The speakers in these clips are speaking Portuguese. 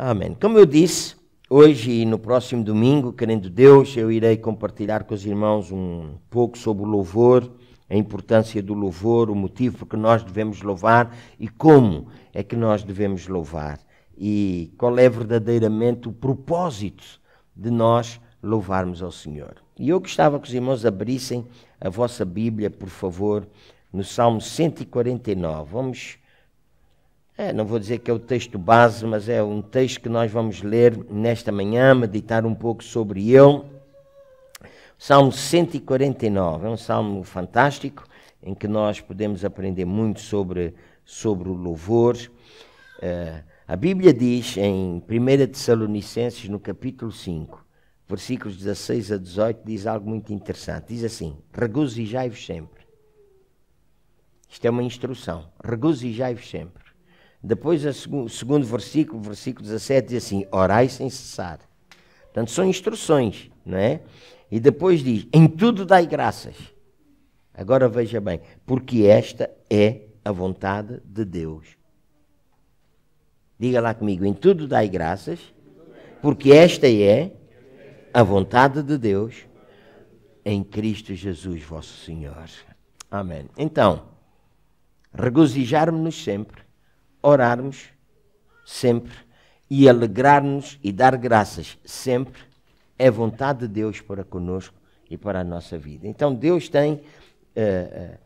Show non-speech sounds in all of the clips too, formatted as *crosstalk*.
Amém. Como eu disse, hoje e no próximo domingo, querendo Deus, eu irei compartilhar com os irmãos um pouco sobre o louvor, a importância do louvor, o motivo por que nós devemos louvar e como é que nós devemos louvar e qual é verdadeiramente o propósito de nós louvarmos ao Senhor. E eu gostava que os irmãos abrissem a vossa Bíblia, por favor, no Salmo 149. Vamos é, não vou dizer que é o texto base, mas é um texto que nós vamos ler nesta manhã, meditar um pouco sobre ele. Salmo 149 é um salmo fantástico em que nós podemos aprender muito sobre, sobre o louvor. É, a Bíblia diz em 1 Tessalonicenses, no capítulo 5, versículos 16 a 18, diz algo muito interessante. Diz assim: Regozijai-vos sempre. Isto é uma instrução. Regozijai-vos sempre. Depois, o segundo versículo, versículo 17, diz assim: Orai sem cessar. Portanto, são instruções, não é? E depois diz: Em tudo dai graças. Agora veja bem, porque esta é a vontade de Deus. Diga lá comigo: Em tudo dai graças, porque esta é a vontade de Deus em Cristo Jesus, vosso Senhor. Amém. Então, regozijar-me-nos sempre orarmos sempre e alegrar-nos e dar graças sempre é vontade de Deus para conosco e para a nossa vida. Então Deus tem uh, uh,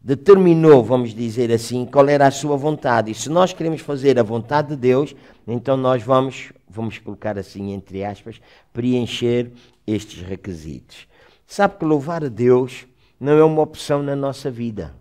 determinou, vamos dizer assim, qual era a sua vontade. E se nós queremos fazer a vontade de Deus, então nós vamos, vamos colocar assim entre aspas, preencher estes requisitos. Sabe que louvar a Deus não é uma opção na nossa vida.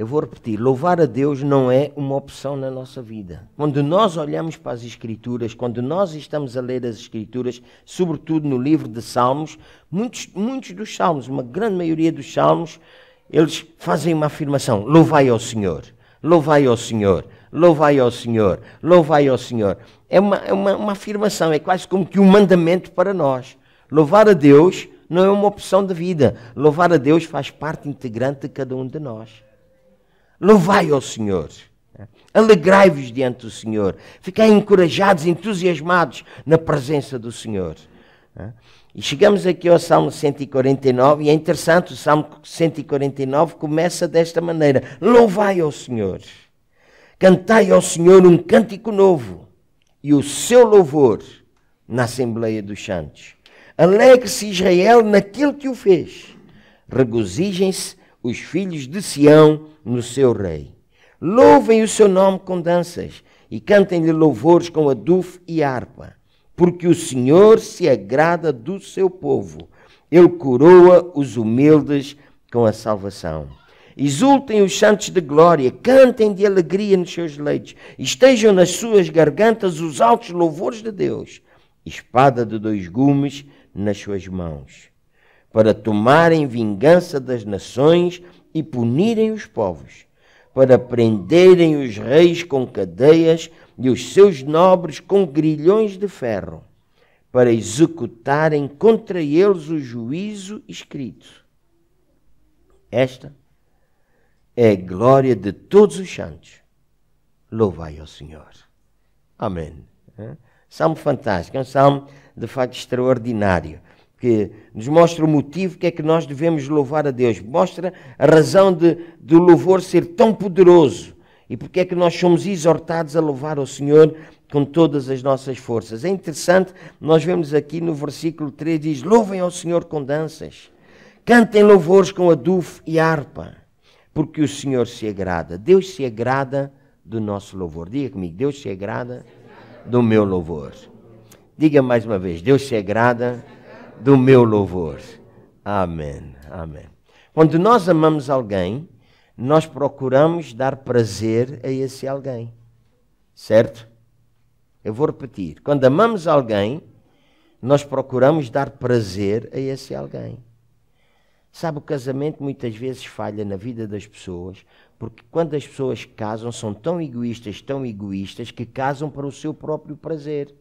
Eu vou repetir: louvar a Deus não é uma opção na nossa vida. Quando nós olhamos para as Escrituras, quando nós estamos a ler as Escrituras, sobretudo no livro de Salmos, muitos, muitos dos Salmos, uma grande maioria dos Salmos, eles fazem uma afirmação: louvai ao Senhor, louvai ao Senhor, louvai ao Senhor, louvai ao Senhor. É uma, é uma, uma afirmação, é quase como que um mandamento para nós. Louvar a Deus não é uma opção de vida. Louvar a Deus faz parte integrante de cada um de nós. Louvai ao Senhor. Alegrai-vos diante do Senhor. Ficai encorajados, entusiasmados na presença do Senhor. E chegamos aqui ao Salmo 149, e é interessante, o Salmo 149 começa desta maneira: Louvai ao Senhor. Cantai ao Senhor um cântico novo, e o seu louvor na Assembleia dos Santos. Alegre-se Israel naquilo que o fez. Regozijem-se os filhos de Sião no seu rei. Louvem o seu nome com danças e cantem-lhe louvores com adufo e harpa, porque o Senhor se agrada do seu povo. Ele coroa os humildes com a salvação. Exultem os santos de glória, cantem de alegria nos seus leitos, estejam nas suas gargantas os altos louvores de Deus, espada de dois gumes nas suas mãos para tomarem vingança das nações e punirem os povos, para prenderem os reis com cadeias e os seus nobres com grilhões de ferro, para executarem contra eles o juízo escrito. Esta é a glória de todos os santos. Louvai ao Senhor. Amém. Salmo fantástico, é um salmo de facto extraordinário que nos mostra o motivo que é que nós devemos louvar a Deus, mostra a razão de, do louvor ser tão poderoso e porque é que nós somos exortados a louvar ao Senhor com todas as nossas forças. É interessante, nós vemos aqui no versículo 3 diz: Louvem ao Senhor com danças, cantem louvores com adufo e harpa, porque o Senhor se agrada. Deus se agrada do nosso louvor. Diga comigo: Deus se agrada do meu louvor. Diga mais uma vez: Deus se agrada do meu louvor. Amém. Amém. Quando nós amamos alguém, nós procuramos dar prazer a esse alguém. Certo? Eu vou repetir. Quando amamos alguém, nós procuramos dar prazer a esse alguém. Sabe, o casamento muitas vezes falha na vida das pessoas, porque quando as pessoas casam, são tão egoístas, tão egoístas, que casam para o seu próprio prazer.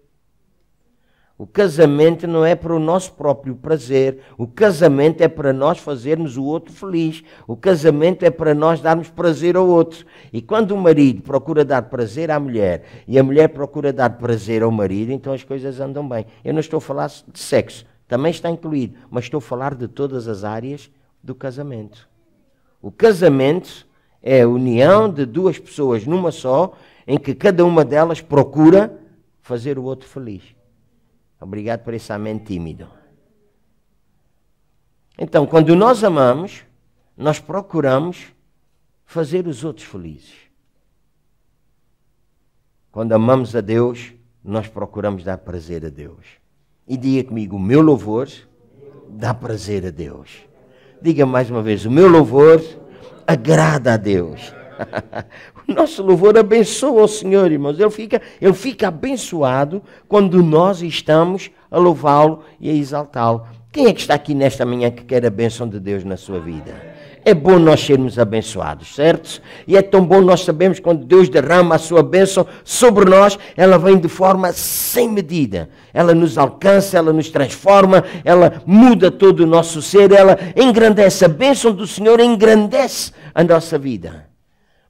O casamento não é para o nosso próprio prazer. O casamento é para nós fazermos o outro feliz. O casamento é para nós darmos prazer ao outro. E quando o marido procura dar prazer à mulher e a mulher procura dar prazer ao marido, então as coisas andam bem. Eu não estou a falar de sexo, também está incluído, mas estou a falar de todas as áreas do casamento. O casamento é a união de duas pessoas numa só, em que cada uma delas procura fazer o outro feliz. Obrigado por esse amém tímido. Então, quando nós amamos, nós procuramos fazer os outros felizes. Quando amamos a Deus, nós procuramos dar prazer a Deus. E diga comigo: o meu louvor dá prazer a Deus. Diga mais uma vez: o meu louvor agrada a Deus. *laughs* Nosso louvor abençoa o Senhor, irmãos. Ele fica, ele fica abençoado quando nós estamos a louvá-lo e a exaltá-lo. Quem é que está aqui nesta manhã que quer a bênção de Deus na sua vida? É bom nós sermos abençoados, certo? E é tão bom nós sabemos quando Deus derrama a sua bênção sobre nós, ela vem de forma sem medida. Ela nos alcança, ela nos transforma, ela muda todo o nosso ser, ela engrandece. A bênção do Senhor engrandece a nossa vida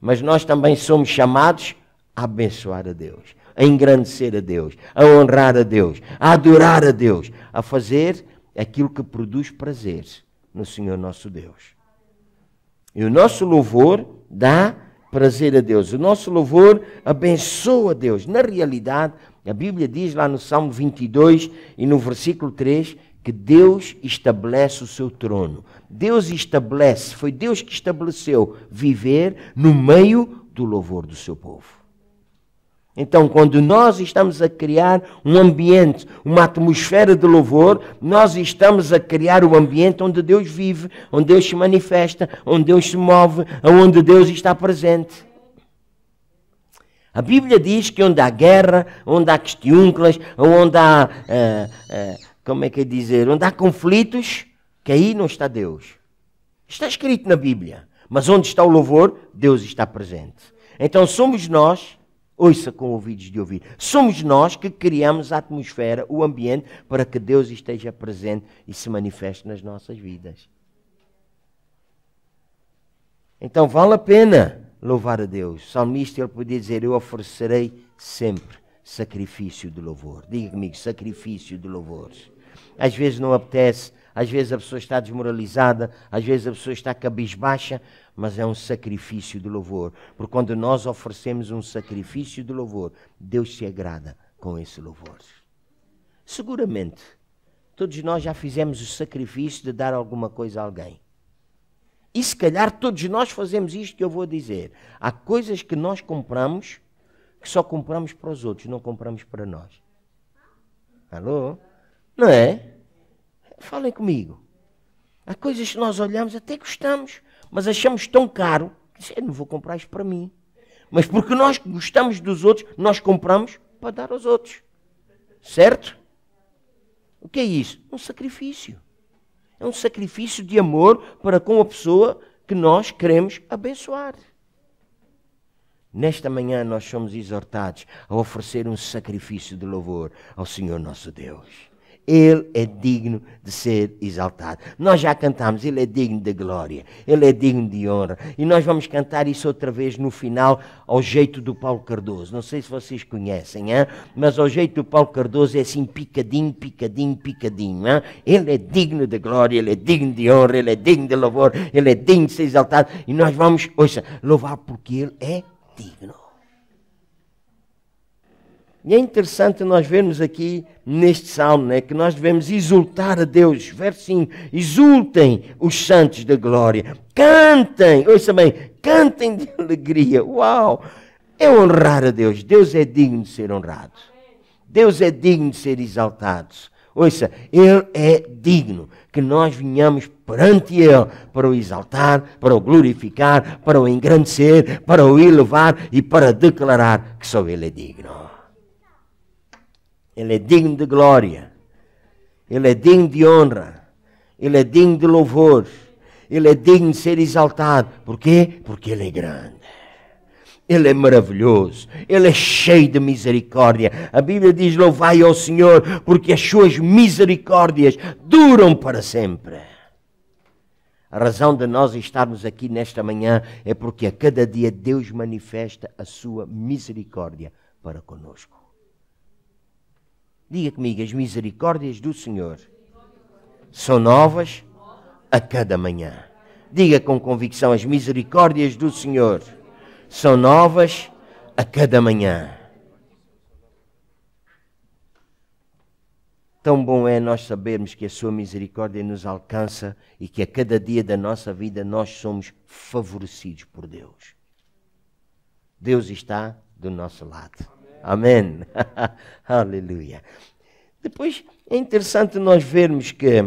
mas nós também somos chamados a abençoar a Deus, a engrandecer a Deus, a honrar a Deus, a adorar a Deus, a fazer aquilo que produz prazer no Senhor nosso Deus. E o nosso louvor dá prazer a Deus, o nosso louvor abençoa a Deus. Na realidade, a Bíblia diz lá no Salmo 22 e no versículo 3 que Deus estabelece o seu trono. Deus estabelece, foi Deus que estabeleceu viver no meio do louvor do seu povo. Então, quando nós estamos a criar um ambiente, uma atmosfera de louvor, nós estamos a criar o um ambiente onde Deus vive, onde Deus se manifesta, onde Deus se move, onde Deus está presente. A Bíblia diz que onde há guerra, onde há questiúnculas, onde há uh, uh, como é que é dizer, onde há conflitos, que aí não está Deus. Está escrito na Bíblia. Mas onde está o louvor, Deus está presente. Então somos nós, ouça com ouvidos de ouvir, somos nós que criamos a atmosfera, o ambiente, para que Deus esteja presente e se manifeste nas nossas vidas. Então vale a pena louvar a Deus. O salmista ele podia dizer: Eu oferecerei sempre sacrifício de louvor. Diga comigo: sacrifício de louvor às vezes não apetece, às vezes a pessoa está desmoralizada, às vezes a pessoa está cabisbaixa, mas é um sacrifício de louvor. Porque quando nós oferecemos um sacrifício de louvor, Deus se agrada com esse louvor. Seguramente, todos nós já fizemos o sacrifício de dar alguma coisa a alguém. E se calhar todos nós fazemos isto que eu vou dizer. Há coisas que nós compramos que só compramos para os outros, não compramos para nós. Alô? Não é? Falem comigo. Há coisas que nós olhamos, até gostamos, mas achamos tão caro que eu não vou comprar isto para mim. Mas porque nós gostamos dos outros, nós compramos para dar aos outros. Certo? O que é isso? Um sacrifício. É um sacrifício de amor para com a pessoa que nós queremos abençoar. Nesta manhã nós somos exortados a oferecer um sacrifício de louvor ao Senhor nosso Deus. Ele é digno de ser exaltado. Nós já cantamos, Ele é digno de glória, Ele é digno de honra. E nós vamos cantar isso outra vez no final, ao jeito do Paulo Cardoso. Não sei se vocês conhecem, hein? mas ao jeito do Paulo Cardoso é assim, picadinho, picadinho, picadinho. Hein? Ele é digno de glória, Ele é digno de honra, Ele é digno de louvor, Ele é digno de ser exaltado. E nós vamos, ouça, louvar porque Ele é digno. E é interessante nós vermos aqui neste salmo, né, que nós devemos exultar a Deus. Verso 5: exultem os santos da glória, cantem, ouça bem, cantem de *laughs* alegria. Uau! É honrar a Deus. Deus é digno de ser honrado. Deus é digno de ser exaltado. Ouça, Ele é digno que nós vinhamos perante Ele para o exaltar, para o glorificar, para o engrandecer, para o elevar e para declarar que só Ele é digno. Ele é digno de glória. Ele é digno de honra. Ele é digno de louvor. Ele é digno de ser exaltado. Por quê? Porque Ele é grande. Ele é maravilhoso, Ele é cheio de misericórdia. A Bíblia diz: Louvai ao Senhor, porque as suas misericórdias duram para sempre. A razão de nós estarmos aqui nesta manhã é porque a cada dia Deus manifesta a sua misericórdia para conosco. Diga comigo, as misericórdias do Senhor são novas a cada manhã. Diga com convicção, as misericórdias do Senhor são novas a cada manhã. Tão bom é nós sabermos que a Sua misericórdia nos alcança e que a cada dia da nossa vida nós somos favorecidos por Deus. Deus está do nosso lado. Amém. *laughs* Aleluia. Depois é interessante nós vermos que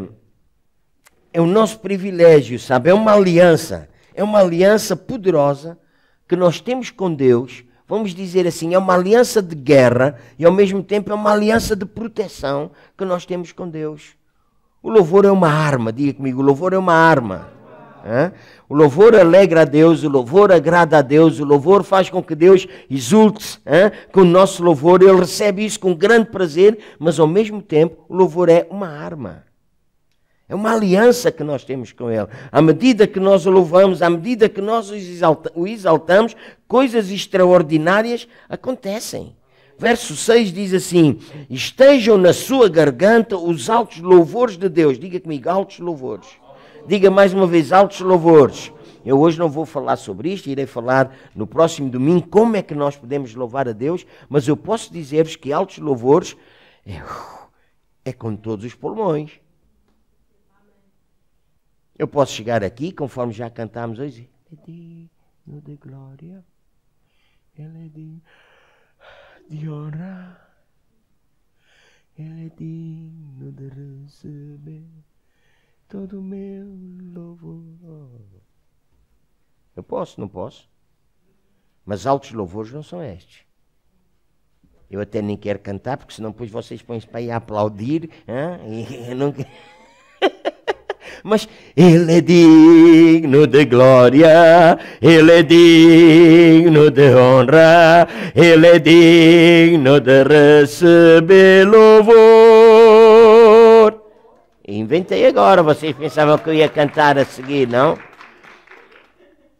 é o nosso privilégio, sabe? É uma aliança, é uma aliança poderosa que nós temos com Deus. Vamos dizer assim, é uma aliança de guerra e ao mesmo tempo é uma aliança de proteção que nós temos com Deus. O louvor é uma arma, diga comigo, o louvor é uma arma. Né? O louvor alegra a Deus, o louvor agrada a Deus, o louvor faz com que Deus exulte né? com o nosso louvor. Ele recebe isso com grande prazer, mas ao mesmo tempo o louvor é uma arma. É uma aliança que nós temos com Ele. À medida que nós o louvamos, à medida que nós o exaltamos, coisas extraordinárias acontecem. Verso 6 diz assim: Estejam na sua garganta os altos louvores de Deus. Diga comigo, altos louvores diga mais uma vez altos louvores. Eu hoje não vou falar sobre isto, irei falar no próximo domingo como é que nós podemos louvar a Deus, mas eu posso dizer-vos que altos louvores é, é com todos os pulmões. Eu posso chegar aqui, conforme já cantámos hoje, é digno de glória, ele é digno de honra, ele é digno de receber todo meu louvor. Eu posso, não posso. Mas altos louvores não são estes. Eu até nem quero cantar, porque senão depois vocês põem-se para ir aplaudir. Hein? E *laughs* eu não... *laughs* Mas Ele é digno de glória, Ele é digno de honra, Ele é digno de receber louvor. Inventei agora, vocês pensavam que eu ia cantar a seguir, não?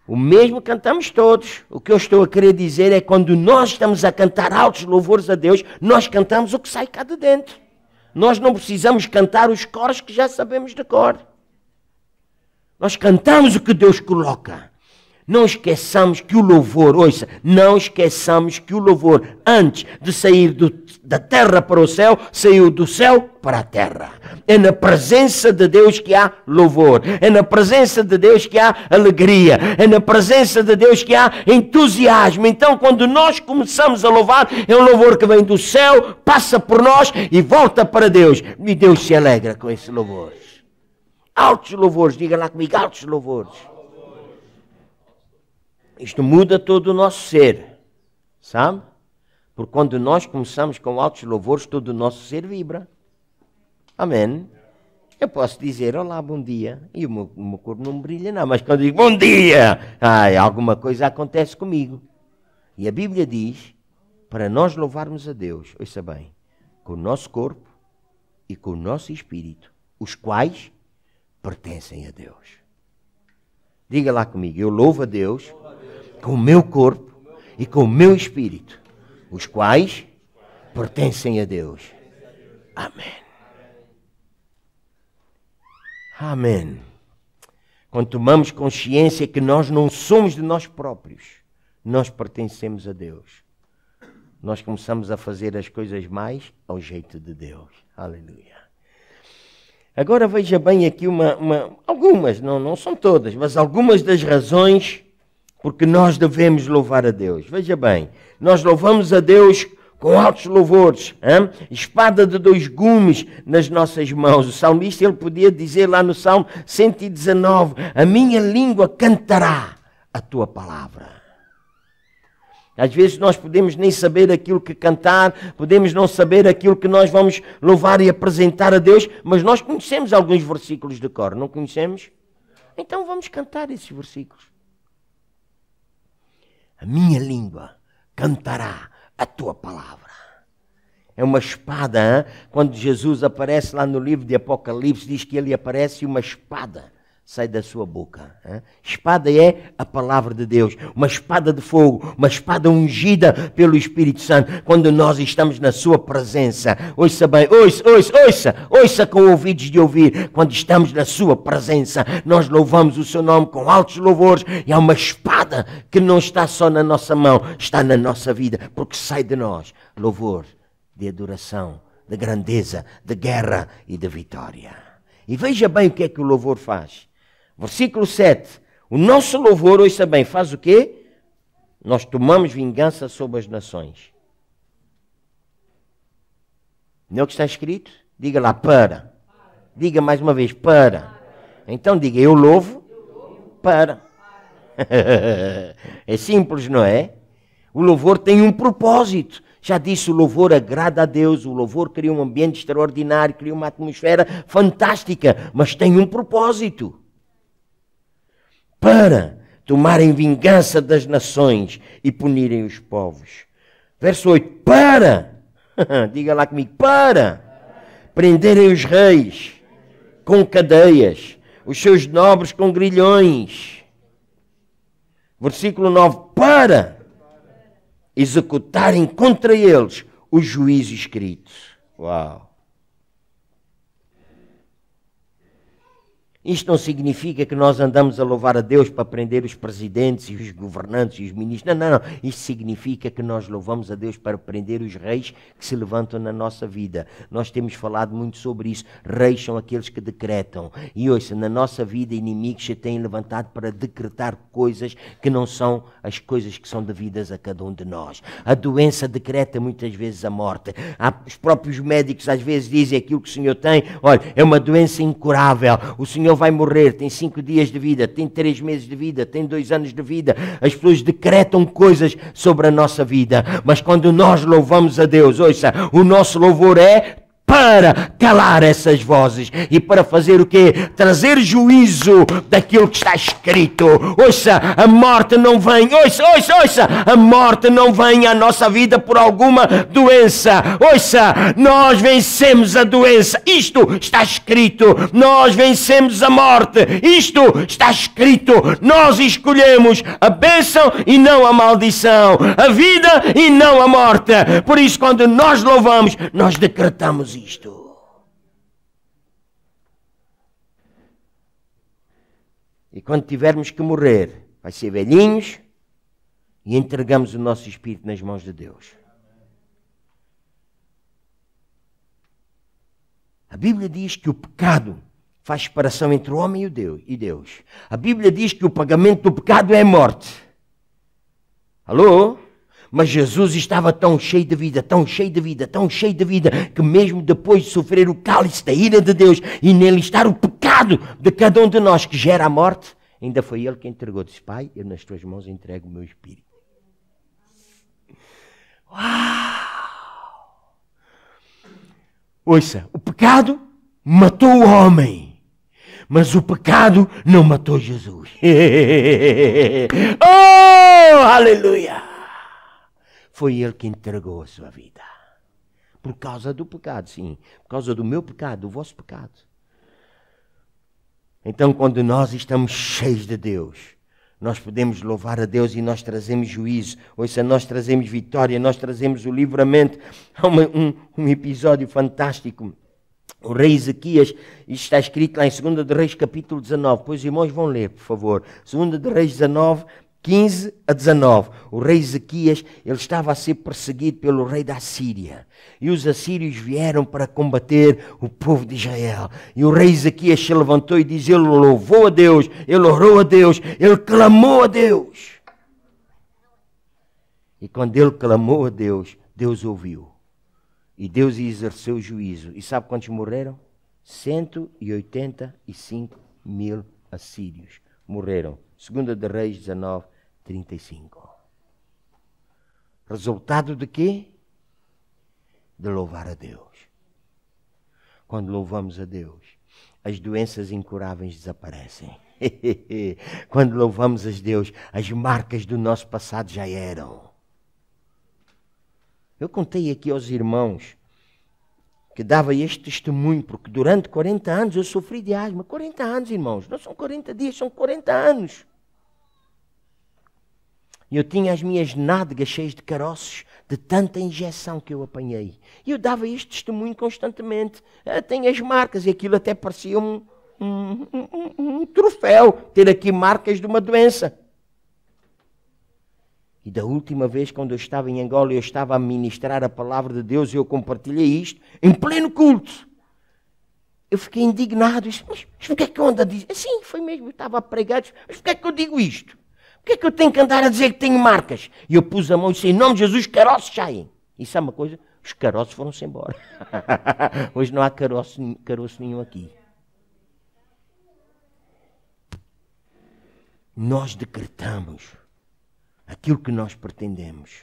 O mesmo cantamos todos. O que eu estou a querer dizer é quando nós estamos a cantar altos louvores a Deus, nós cantamos o que sai cá de dentro. Nós não precisamos cantar os coros que já sabemos de cor. Nós cantamos o que Deus coloca. Não esqueçamos que o louvor, ouça, não esqueçamos que o louvor, antes de sair do, da terra para o céu, saiu do céu para a terra. É na presença de Deus que há louvor, é na presença de Deus que há alegria, é na presença de Deus que há entusiasmo. Então, quando nós começamos a louvar, é um louvor que vem do céu, passa por nós e volta para Deus. E Deus se alegra com esse louvor. Altos louvores, diga lá comigo, altos louvores isto muda todo o nosso ser, sabe? Porque quando nós começamos com altos louvores, todo o nosso ser vibra. Amém? Eu posso dizer olá, bom dia, e o meu, o meu corpo não brilha, não, mas quando digo bom dia, ai, alguma coisa acontece comigo. E a Bíblia diz para nós louvarmos a Deus, ouça bem, com o nosso corpo e com o nosso espírito, os quais pertencem a Deus. Diga lá comigo, eu louvo a Deus com o meu corpo e com o meu espírito, os quais pertencem a Deus. Amém. Amém. Quando tomamos consciência que nós não somos de nós próprios, nós pertencemos a Deus. Nós começamos a fazer as coisas mais ao jeito de Deus. Aleluia. Agora veja bem aqui uma, uma, algumas, não, não são todas, mas algumas das razões porque nós devemos louvar a Deus. Veja bem, nós louvamos a Deus com altos louvores, hein? espada de dois gumes nas nossas mãos. O salmista ele podia dizer lá no Salmo 119: A minha língua cantará a tua palavra. Às vezes nós podemos nem saber aquilo que cantar, podemos não saber aquilo que nós vamos louvar e apresentar a Deus, mas nós conhecemos alguns versículos de cor, não conhecemos? Então vamos cantar esses versículos. A minha língua cantará a tua palavra. É uma espada, hein? quando Jesus aparece lá no livro de Apocalipse, diz que ele aparece uma espada sai da sua boca. Hein? Espada é a palavra de Deus, uma espada de fogo, uma espada ungida pelo Espírito Santo, quando nós estamos na sua presença. Ouça bem, ouça, ouça, ouça, ouça com ouvidos de ouvir. Quando estamos na sua presença, nós louvamos o seu nome com altos louvores e há uma espada que não está só na nossa mão, está na nossa vida, porque sai de nós louvor de adoração, de grandeza, de guerra e de vitória. E veja bem o que é que o louvor faz Versículo 7. O nosso louvor hoje também faz o quê? Nós tomamos vingança sobre as nações. Não é o que está escrito? Diga lá, para. Diga mais uma vez, para. Então diga, eu louvo para. *laughs* é simples, não é? O louvor tem um propósito. Já disse, o louvor agrada a Deus, o louvor cria um ambiente extraordinário, cria uma atmosfera fantástica, mas tem um propósito para tomarem vingança das nações e punirem os povos. Verso 8: Para, *laughs* diga lá comigo, para prenderem os reis com cadeias, os seus nobres com grilhões. Versículo 9: Para executarem contra eles o juízo escrito. Uau! Isto não significa que nós andamos a louvar a Deus para prender os presidentes e os governantes e os ministros. Não, não, não. Isto significa que nós louvamos a Deus para prender os reis que se levantam na nossa vida. Nós temos falado muito sobre isso. Reis são aqueles que decretam. E hoje, na nossa vida, inimigos se têm levantado para decretar coisas que não são as coisas que são devidas a cada um de nós. A doença decreta muitas vezes a morte. Os próprios médicos às vezes dizem aquilo que o Senhor tem. Olha, é uma doença incurável. O Senhor ele vai morrer, tem cinco dias de vida, tem três meses de vida, tem dois anos de vida. As pessoas decretam coisas sobre a nossa vida, mas quando nós louvamos a Deus, ouça, o nosso louvor é para calar essas vozes e para fazer o quê? Trazer juízo daquilo que está escrito. Ouça, a morte não vem, ouça, ouça, ouça, a morte não vem à nossa vida por alguma doença. Ouça, nós vencemos a doença, isto está escrito. Nós vencemos a morte, isto está escrito. Nós escolhemos a bênção e não a maldição, a vida e não a morte. Por isso, quando nós louvamos, nós decretamos isso. E quando tivermos que morrer, vai ser velhinhos e entregamos o nosso espírito nas mãos de Deus. A Bíblia diz que o pecado faz separação entre o homem e Deus. A Bíblia diz que o pagamento do pecado é a morte. Alô? Mas Jesus estava tão cheio de vida, tão cheio de vida, tão cheio de vida, que mesmo depois de sofrer o cálice da ira de Deus e nele estar o pecado de cada um de nós que gera a morte, ainda foi ele que entregou. Disse: Pai, eu nas tuas mãos entrego o meu espírito. Uau! Ouça, o pecado matou o homem mas o pecado não matou Jesus. *laughs* oh, aleluia! foi ele que entregou a sua vida. Por causa do pecado, sim. Por causa do meu pecado, do vosso pecado. Então, quando nós estamos cheios de Deus, nós podemos louvar a Deus e nós trazemos juízo, ou seja, nós trazemos vitória, nós trazemos o livramento. Há uma, um, um episódio fantástico. O rei Ezequias, isto está escrito lá em 2 de Reis, capítulo 19. Pois, irmãos, vão ler, por favor. 2 de Reis 19, 15 a 19. O rei Ezequias ele estava a ser perseguido pelo rei da Síria. E os assírios vieram para combater o povo de Israel. E o rei Ezequias se levantou e diz: Ele louvou a Deus, ele orou a Deus, ele clamou a Deus. E quando ele clamou a Deus, Deus ouviu. E Deus exerceu o juízo. E sabe quantos morreram? 185 mil assírios morreram. Segunda de Reis 19, 35. Resultado de quê? De louvar a Deus. Quando louvamos a Deus, as doenças incuráveis desaparecem. *laughs* Quando louvamos a Deus, as marcas do nosso passado já eram. Eu contei aqui aos irmãos que dava este testemunho, porque durante 40 anos eu sofri de asma. 40 anos, irmãos, não são 40 dias, são 40 anos. E eu tinha as minhas nádegas cheias de caroços de tanta injeção que eu apanhei. E eu dava este testemunho constantemente. Tem ah, tenho as marcas, e aquilo até parecia um, um, um, um troféu, ter aqui marcas de uma doença. E da última vez, quando eu estava em Angola, eu estava a ministrar a palavra de Deus e eu compartilhei isto em pleno culto. Eu fiquei indignado. Disse, mas, mas porquê é que eu ando a dizer? Sim, foi mesmo, eu estava a pregar. Disse, mas porquê é que eu digo isto? que é que eu tenho que andar a dizer que tenho marcas? E eu pus a mão e disse, em nome de Jesus, caroços saem. É e sabe uma coisa? Os caroços foram-se embora. *laughs* Hoje não há caroço, caroço nenhum aqui. Nós decretamos aquilo que nós pretendemos.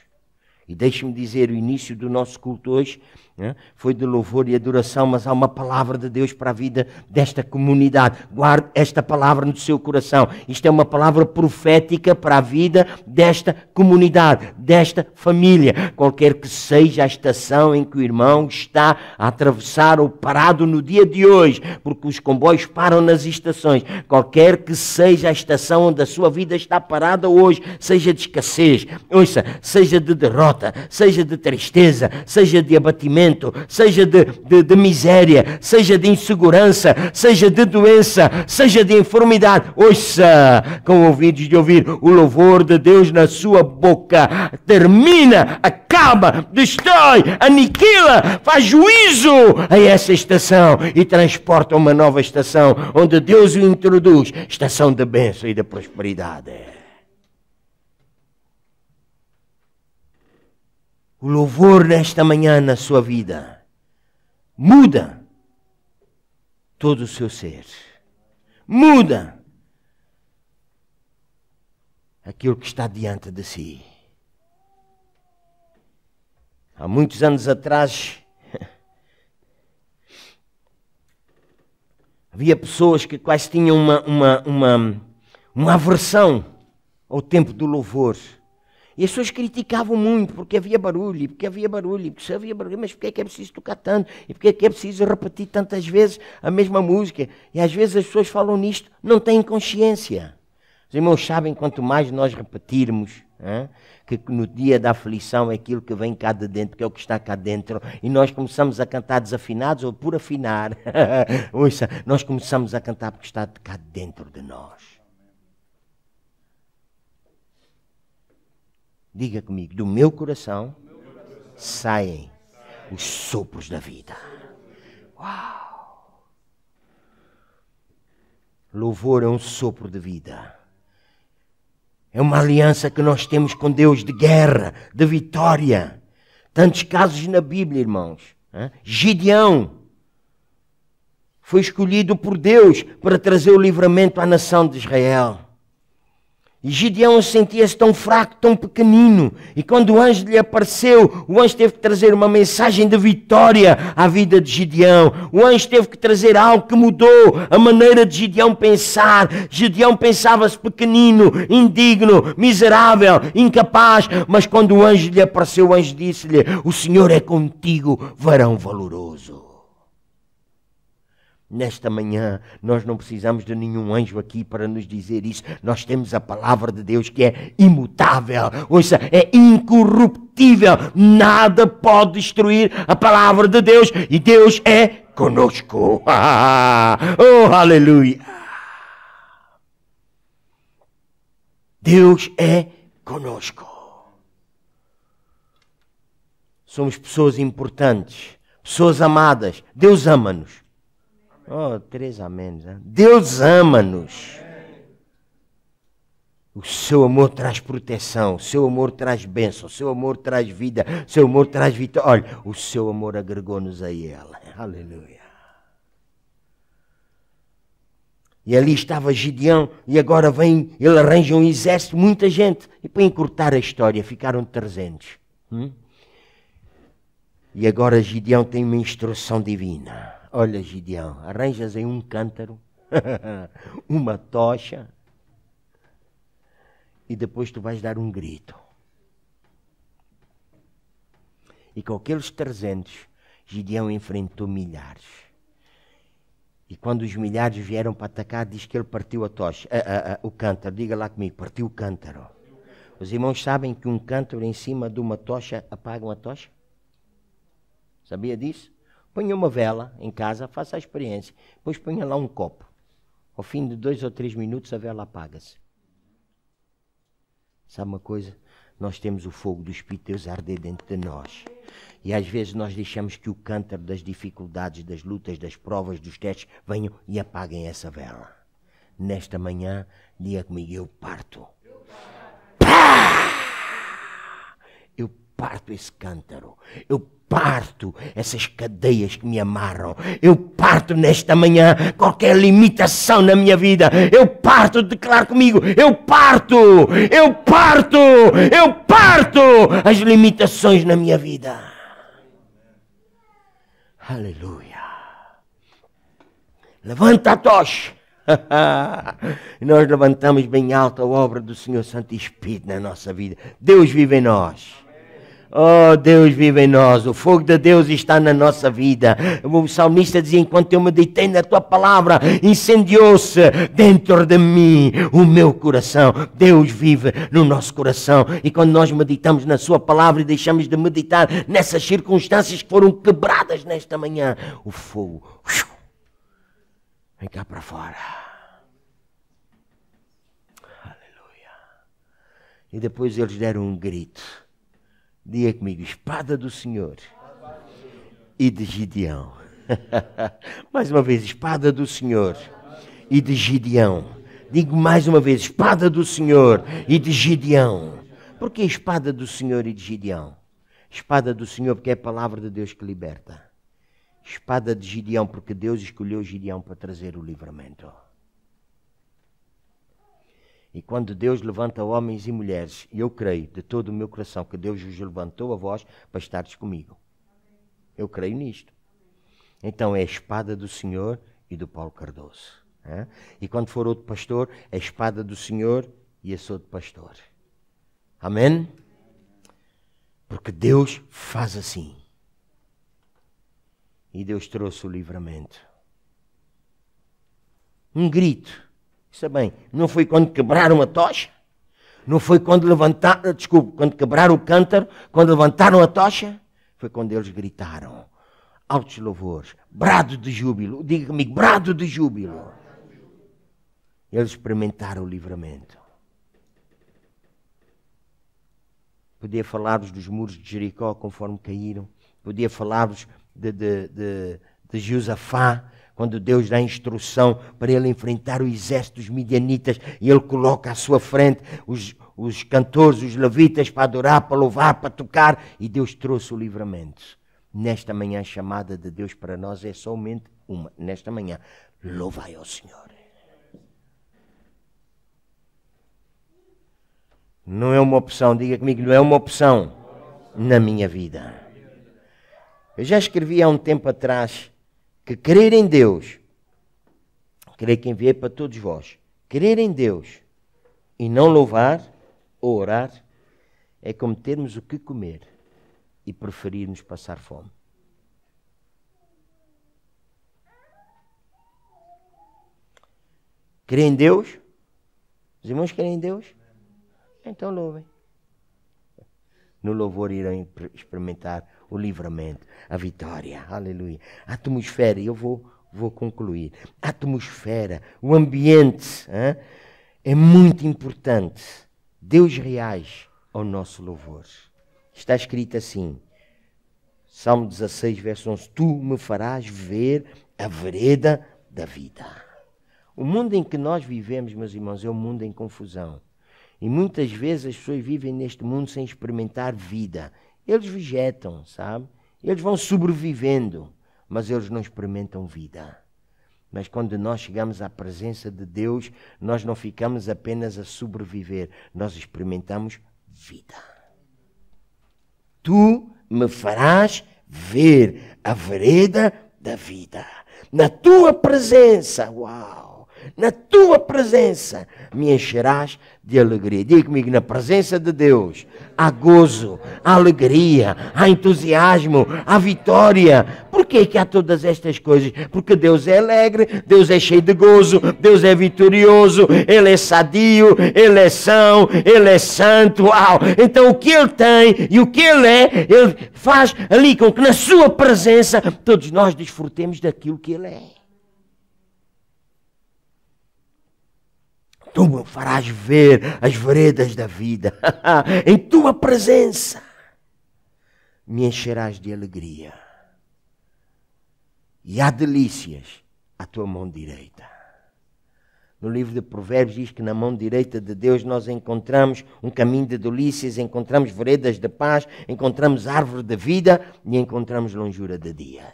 E deixe-me dizer, o início do nosso culto hoje né, foi de louvor e adoração, mas há uma palavra de Deus para a vida desta comunidade. Guarde esta palavra no seu coração. Isto é uma palavra profética para a vida desta comunidade, desta família. Qualquer que seja a estação em que o irmão está a atravessar ou parado no dia de hoje, porque os comboios param nas estações. Qualquer que seja a estação onde a sua vida está parada hoje, seja de escassez, ouça, seja de derrota derrota, seja de tristeza, seja de abatimento, seja de, de, de miséria, seja de insegurança, seja de doença, seja de enfermidade. Ouça com ouvidos de ouvir o louvor de Deus na sua boca. Termina, acaba, destrói, aniquila, faz juízo a essa estação e transporta uma nova estação onde Deus o introduz estação de bênção e de prosperidade. o louvor nesta manhã na sua vida muda todo o seu ser. Muda aquilo que está diante de si. Há muitos anos atrás, *laughs* havia pessoas que quase tinham uma, uma, uma, uma aversão ao tempo do louvor. E as pessoas criticavam muito porque havia barulho, porque havia barulho, porque se havia barulho, mas porque é que é preciso tocar tanto? E porque é que é preciso repetir tantas vezes a mesma música? E às vezes as pessoas falam nisto, não têm consciência. Os irmãos sabem, quanto mais nós repetirmos, que no dia da aflição é aquilo que vem cá de dentro, que é o que está cá dentro, e nós começamos a cantar desafinados ou por afinar, *laughs* ouça, nós começamos a cantar porque está cá dentro de nós. diga comigo, do meu coração saem os sopros da vida. Uau! Louvor é um sopro de vida. É uma aliança que nós temos com Deus de guerra, de vitória. Tantos casos na Bíblia, irmãos. Gideão foi escolhido por Deus para trazer o livramento à nação de Israel. E Gideão sentia-se tão fraco, tão pequenino. E quando o anjo lhe apareceu, o anjo teve que trazer uma mensagem de vitória à vida de Gideão. O anjo teve que trazer algo que mudou a maneira de Gideão pensar. Gideão pensava-se pequenino, indigno, miserável, incapaz. Mas quando o anjo lhe apareceu, o anjo disse-lhe: O Senhor é contigo, varão valoroso. Nesta manhã, nós não precisamos de nenhum anjo aqui para nos dizer isso. Nós temos a palavra de Deus que é imutável, ouça, é incorruptível. Nada pode destruir a palavra de Deus e Deus é conosco. *laughs* oh, aleluia! Deus é conosco. Somos pessoas importantes, pessoas amadas. Deus ama-nos. Oh, três amém. Né? Deus ama-nos. O seu amor traz proteção, o seu amor traz bênção, o seu amor traz vida, o seu amor traz vitória. Olha, o seu amor agregou-nos a ela. Aleluia. E ali estava Gideão, e agora vem, ele arranja um exército, muita gente. E para encurtar a história, ficaram 300. Hum? E agora Gideão tem uma instrução divina. Olha, Gideão, arranjas em um cântaro, *laughs* uma tocha, e depois tu vais dar um grito. E com aqueles 300, Gideão enfrentou milhares. E quando os milhares vieram para atacar, diz que ele partiu a tocha, a, a, a, o cântaro. Diga lá comigo, partiu o cântaro. Os irmãos sabem que um cântaro em cima de uma tocha apaga uma tocha? Sabia disso? Ponha uma vela em casa, faça a experiência. Depois ponha lá um copo. Ao fim de dois ou três minutos, a vela apaga-se. Sabe uma coisa? Nós temos o fogo do Espírito Deus arder dentro de nós. E às vezes nós deixamos que o cântaro das dificuldades, das lutas, das provas, dos testes venham e apaguem essa vela. Nesta manhã, diga comigo, eu parto. Pá! Eu parto esse cântaro. Eu parto essas cadeias que me amarram. Eu parto nesta manhã qualquer limitação na minha vida. Eu parto, declaro comigo, eu parto, eu parto, eu parto as limitações na minha vida. Aleluia. Levanta a tocha. *laughs* nós levantamos bem alta a obra do Senhor Santo Espírito na nossa vida. Deus vive em nós. Oh, Deus vive em nós, o fogo de Deus está na nossa vida. O salmista dizia: Enquanto eu meditei na tua palavra, incendiou-se dentro de mim o meu coração. Deus vive no nosso coração. E quando nós meditamos na Sua palavra e deixamos de meditar nessas circunstâncias que foram quebradas nesta manhã, o fogo vem cá para fora. Aleluia. E depois eles deram um grito. Diga comigo, espada do Senhor e de Gideão. *laughs* mais uma vez, espada do Senhor e de Gideão. Digo mais uma vez, espada do Senhor e de Gideão. Por que espada do Senhor e de Gideão? Espada do Senhor, porque é a palavra de Deus que liberta. Espada de Gideão, porque Deus escolheu Gideão para trazer o livramento. E quando Deus levanta homens e mulheres, e eu creio de todo o meu coração que Deus os levantou a vós para estares comigo. Eu creio nisto. Então é a espada do Senhor e do Paulo Cardoso. É? E quando for outro pastor, é a espada do Senhor e esse outro pastor. Amém? Porque Deus faz assim. E Deus trouxe o livramento. Um grito isso é bem, não foi quando quebraram a tocha? Não foi quando levantaram, eh, desculpe, quando quebraram o cântaro, quando levantaram a tocha? Foi quando eles gritaram altos louvores, brado de júbilo, diga me brado de júbilo. Eles experimentaram o livramento. Podia falar-vos dos muros de Jericó conforme caíram, podia falar-vos de, de, de, de Josafá, quando Deus dá instrução para ele enfrentar o exército dos midianitas e ele coloca à sua frente os, os cantores, os levitas, para adorar, para louvar, para tocar, e Deus trouxe o livramento. Nesta manhã, a chamada de Deus para nós é somente uma. Nesta manhã, louvai ao Senhor. Não é uma opção, diga comigo, não é uma opção na minha vida. Eu já escrevi há um tempo atrás que crer em Deus, creio que enviei para todos vós, crer em Deus e não louvar ou orar é como termos o que comer e preferirmos passar fome. Crê em Deus? Os irmãos querem em Deus? Então louvem. No louvor irão experimentar o livramento, a vitória. Aleluia. A atmosfera, eu vou, vou concluir. A atmosfera, o ambiente hein, é muito importante. Deus reage ao nosso louvor. Está escrito assim, Salmo 16, verso 11: Tu me farás ver a vereda da vida. O mundo em que nós vivemos, meus irmãos, é um mundo em confusão. E muitas vezes as pessoas vivem neste mundo sem experimentar vida, eles vegetam, sabe? Eles vão sobrevivendo, mas eles não experimentam vida. Mas quando nós chegamos à presença de Deus, nós não ficamos apenas a sobreviver, nós experimentamos vida. Tu me farás ver a vereda da vida. Na tua presença, uau! na tua presença me encherás de alegria. Diga comigo, na presença de Deus há gozo, há alegria, há entusiasmo, há vitória. Por que é que há todas estas coisas? Porque Deus é alegre, Deus é cheio de gozo, Deus é vitorioso, Ele é sadio, Ele é são, Ele é santo. Uau. Então o que Ele tem e o que Ele é, Ele faz ali com que na sua presença todos nós desfrutemos daquilo que Ele é. Tu me farás ver as veredas da vida. *laughs* em tua presença me encherás de alegria. E há delícias à tua mão direita. No livro de Provérbios diz que na mão direita de Deus nós encontramos um caminho de delícias, encontramos veredas de paz, encontramos árvore de vida e encontramos longura de dias.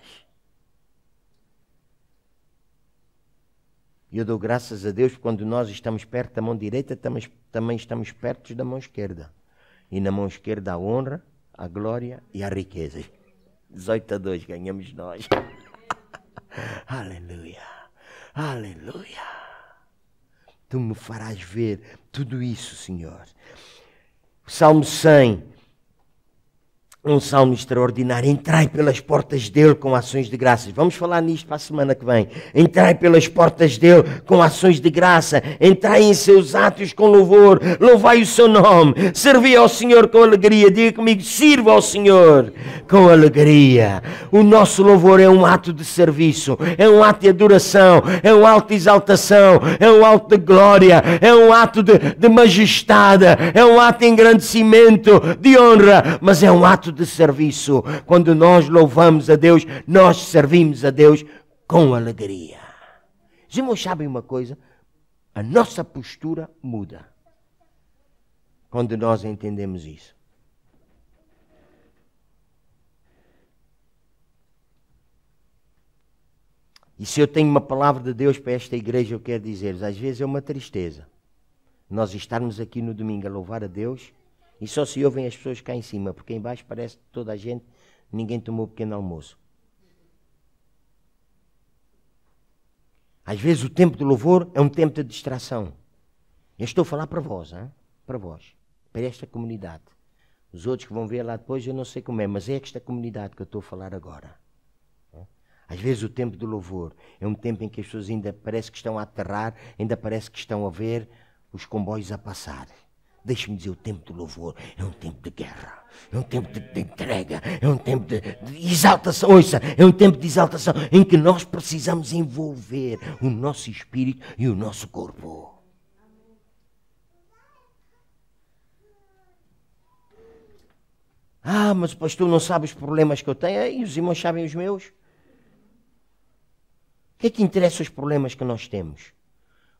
E eu dou graças a Deus quando nós estamos perto da mão direita, estamos, também estamos perto da mão esquerda. E na mão esquerda a honra, a glória e a riqueza. 18 *laughs* a 2 ganhamos nós. *laughs* Aleluia. Aleluia. Tu me farás ver tudo isso, Senhor. Salmo 100 um salmo extraordinário. Entrai pelas portas dele com ações de graças. Vamos falar nisto para a semana que vem. Entrai pelas portas dele com ações de graça. Entrai em seus atos com louvor. Louvai o seu nome. Servi ao Senhor com alegria. Diga comigo: sirva ao Senhor com alegria. O nosso louvor é um ato de serviço, é um ato de adoração, é um ato de exaltação, é um ato de glória, é um ato de, de majestade, é um ato de engrandecimento, de honra, mas é um ato de serviço. Quando nós louvamos a Deus, nós servimos a Deus com alegria. Os irmãos sabem uma coisa? A nossa postura muda. Quando nós entendemos isso. E se eu tenho uma palavra de Deus para esta igreja, eu quero dizer-vos: às vezes é uma tristeza nós estarmos aqui no domingo a louvar a Deus e só se ouvem as pessoas cá em cima, porque em baixo parece que toda a gente, ninguém tomou pequeno almoço. Às vezes o tempo de louvor é um tempo de distração. Eu estou a falar para vós, hein? para vós, para esta comunidade. Os outros que vão ver lá depois, eu não sei como é, mas é esta comunidade que eu estou a falar agora. Às vezes o tempo do louvor é um tempo em que as pessoas ainda parece que estão a aterrar, ainda parece que estão a ver os comboios a passar. Deixe-me dizer, o tempo do louvor é um tempo de guerra, é um tempo de, de entrega, é um tempo de, de, exaltação. Ouça, é um tempo de exaltação em que nós precisamos envolver o nosso espírito e o nosso corpo. Ah, mas o pastor não sabe os problemas que eu tenho, e os irmãos sabem os meus. O que é que interessa os problemas que nós temos?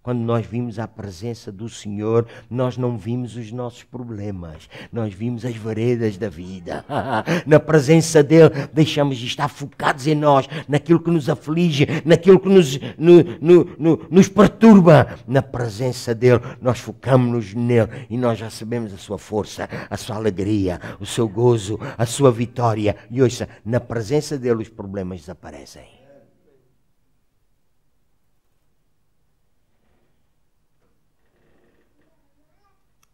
Quando nós vimos a presença do Senhor, nós não vimos os nossos problemas, nós vimos as veredas da vida. *laughs* Na presença dEle, deixamos de estar focados em nós, naquilo que nos aflige, naquilo que nos, no, no, no, nos perturba. Na presença dEle, nós focamos-nos nele e nós recebemos a sua força, a sua alegria, o seu gozo, a sua vitória. E ouça, na presença dEle, os problemas desaparecem.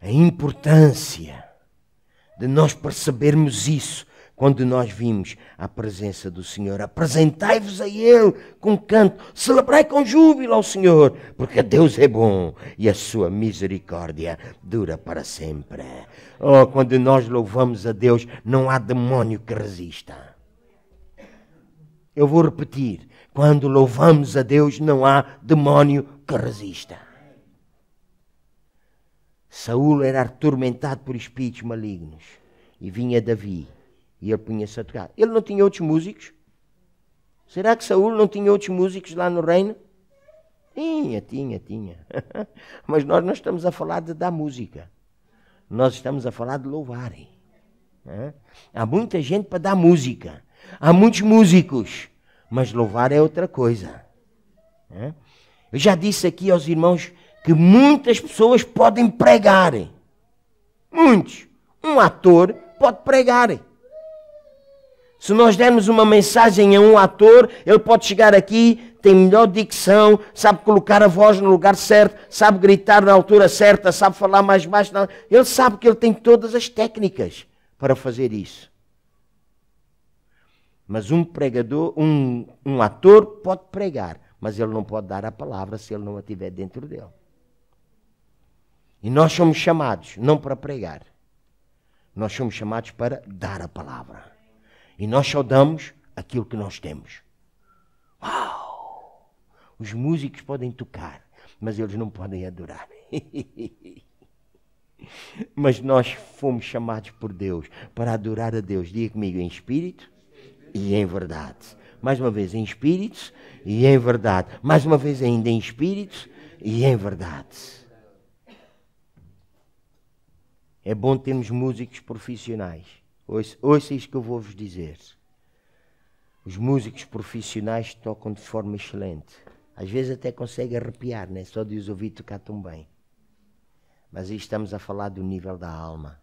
a importância de nós percebermos isso quando nós vimos a presença do Senhor. Apresentai-vos a Ele com canto, celebrai com júbilo ao Senhor, porque Deus é bom e a sua misericórdia dura para sempre. Oh, quando nós louvamos a Deus, não há demônio que resista. Eu vou repetir: quando louvamos a Deus, não há demônio que resista. Saúl era atormentado por espíritos malignos e vinha Davi e ele punha-se a tocar. Ele não tinha outros músicos? Será que Saúl não tinha outros músicos lá no reino? Tinha, tinha, tinha. *laughs* Mas nós não estamos a falar de dar música. Nós estamos a falar de louvarem. Há muita gente para dar música. Há muitos músicos. Mas louvar é outra coisa. Eu já disse aqui aos irmãos que muitas pessoas podem pregar. Muitos. Um ator pode pregar. Se nós dermos uma mensagem a um ator, ele pode chegar aqui, tem melhor dicção, sabe colocar a voz no lugar certo, sabe gritar na altura certa, sabe falar mais baixo. Ele sabe que ele tem todas as técnicas para fazer isso. Mas um pregador, um, um ator pode pregar, mas ele não pode dar a palavra se ele não a tiver dentro dele. E nós somos chamados não para pregar, nós somos chamados para dar a palavra. E nós só damos aquilo que nós temos. Uau! Os músicos podem tocar, mas eles não podem adorar. *laughs* mas nós fomos chamados por Deus para adorar a Deus. Diga comigo, em espírito e em verdade. Mais uma vez, em espírito e em verdade. Mais uma vez, ainda em espírito e em verdade. É bom termos músicos profissionais. Ouça, isto que eu vou vos dizer. Os músicos profissionais tocam de forma excelente. Às vezes até conseguem arrepiar, né? só de os ouvir tocar tão bem. Mas aí estamos a falar do nível da alma.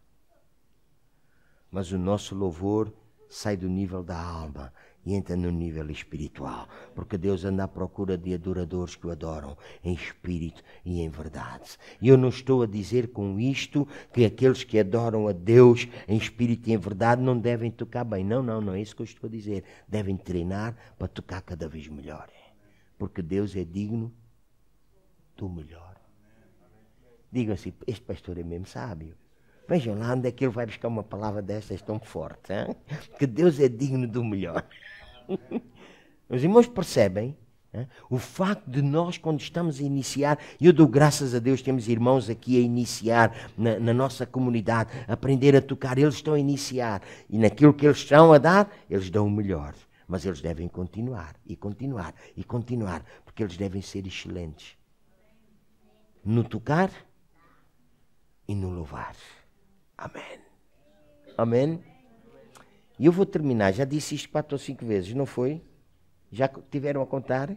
Mas o nosso louvor sai do nível da alma e entra no nível espiritual, porque Deus anda à procura de adoradores que o adoram em espírito e em verdade. E eu não estou a dizer com isto que aqueles que adoram a Deus em espírito e em verdade não devem tocar bem. Não, não, não é isso que eu estou a dizer. Devem treinar para tocar cada vez melhor, porque Deus é digno do melhor. Digam assim, este pastor é mesmo sábio. Vejam lá onde é que ele vai buscar uma palavra destas tão forte. Hein? Que Deus é digno do melhor. *laughs* Os irmãos percebem hein? o facto de nós, quando estamos a iniciar, e eu dou graças a Deus, temos irmãos aqui a iniciar na, na nossa comunidade, a aprender a tocar. Eles estão a iniciar e naquilo que eles estão a dar, eles dão o melhor mas eles devem continuar e continuar e continuar, porque eles devem ser excelentes no tocar e no louvar. Amém. Amém. E eu vou terminar. Já disse isto quatro ou cinco vezes, não foi? Já tiveram a contar?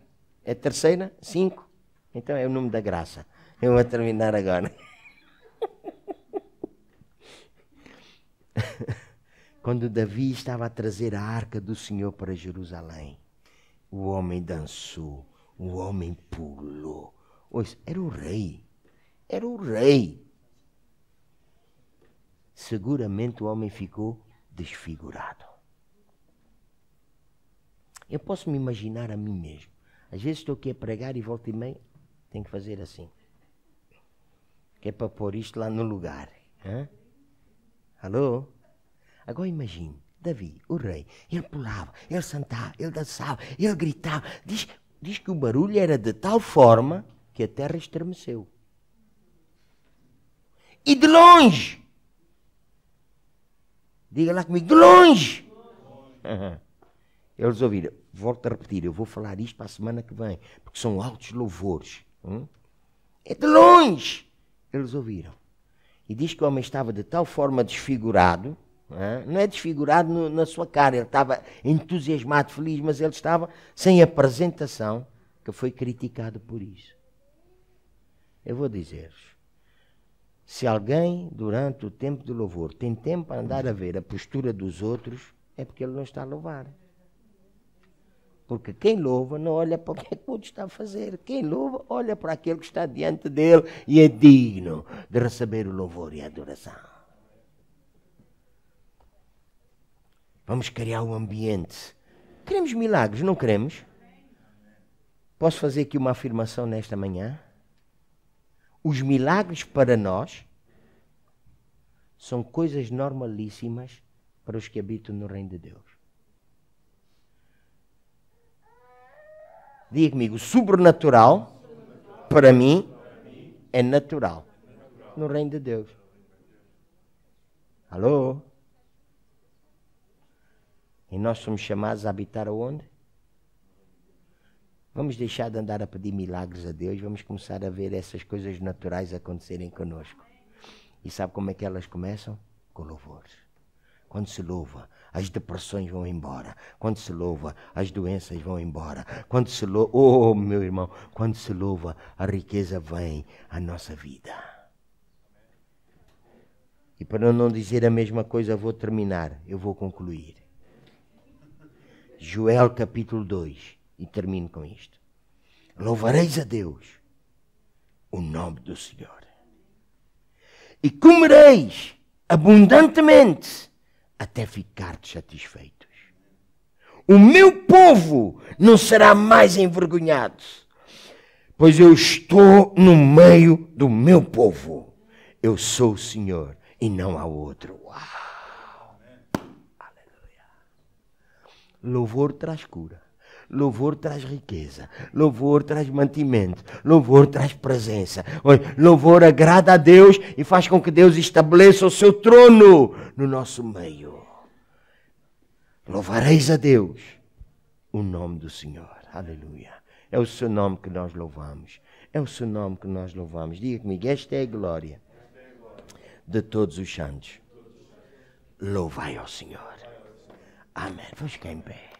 É a terceira? Cinco? Então é o nome da graça. Eu vou terminar agora. *laughs* Quando Davi estava a trazer a arca do Senhor para Jerusalém, o homem dançou, o homem pulou. Ouça, era o rei. Era o rei seguramente o homem ficou desfigurado. Eu posso me imaginar a mim mesmo. Às vezes estou aqui a pregar e volto e meia, tenho que fazer assim. Que é para pôr isto lá no lugar. Alô? Agora imagine, Davi, o rei, ele pulava, ele sentava, ele dançava, ele gritava. Diz, diz que o barulho era de tal forma que a terra estremeceu. E de longe, Diga lá comigo, de longe! Uhum. *laughs* ouviram. volto a repetir, eu vou falar isto para a semana que vem, porque são altos louvores. Hum? É de longe! Eles ouviram. E diz que o homem estava de tal forma desfigurado, não é desfigurado no, na sua cara, ele estava entusiasmado, feliz, mas ele estava sem apresentação, que foi criticado por isso. Eu vou dizer-vos, se alguém, durante o tempo de louvor, tem tempo para andar a ver a postura dos outros, é porque ele não está a louvar. Porque quem louva não olha para o que, é que o outro está a fazer. Quem louva olha para aquele que está diante dele e é digno de receber o louvor e a adoração. Vamos criar um ambiente. Queremos milagres, não queremos? Posso fazer aqui uma afirmação nesta manhã? Os milagres para nós são coisas normalíssimas para os que habitam no Reino de Deus. Diga comigo, sobrenatural para mim é natural no Reino de Deus. Alô? E nós somos chamados a habitar aonde? Vamos deixar de andar a pedir milagres a Deus, vamos começar a ver essas coisas naturais acontecerem conosco. E sabe como é que elas começam? Com louvores. Quando se louva, as depressões vão embora. Quando se louva, as doenças vão embora. Quando se louva, oh meu irmão, quando se louva, a riqueza vem à nossa vida. E para não dizer a mesma coisa, vou terminar, eu vou concluir. Joel capítulo 2, e termino com isto. Louvareis a Deus o nome do Senhor. E comereis abundantemente até ficardes satisfeitos. O meu povo não será mais envergonhado, pois eu estou no meio do meu povo. Eu sou o Senhor e não há outro. Uau! Aleluia! Louvor traz cura. Louvor traz riqueza, louvor traz mantimento, louvor traz presença. Louvor agrada a Deus e faz com que Deus estabeleça o seu trono no nosso meio. Louvareis a Deus o nome do Senhor. Aleluia. É o seu nome que nós louvamos. É o seu nome que nós louvamos. Diga comigo, esta é a glória de todos os santos. Louvai ao Senhor. Amém. Vamos ficar em pé.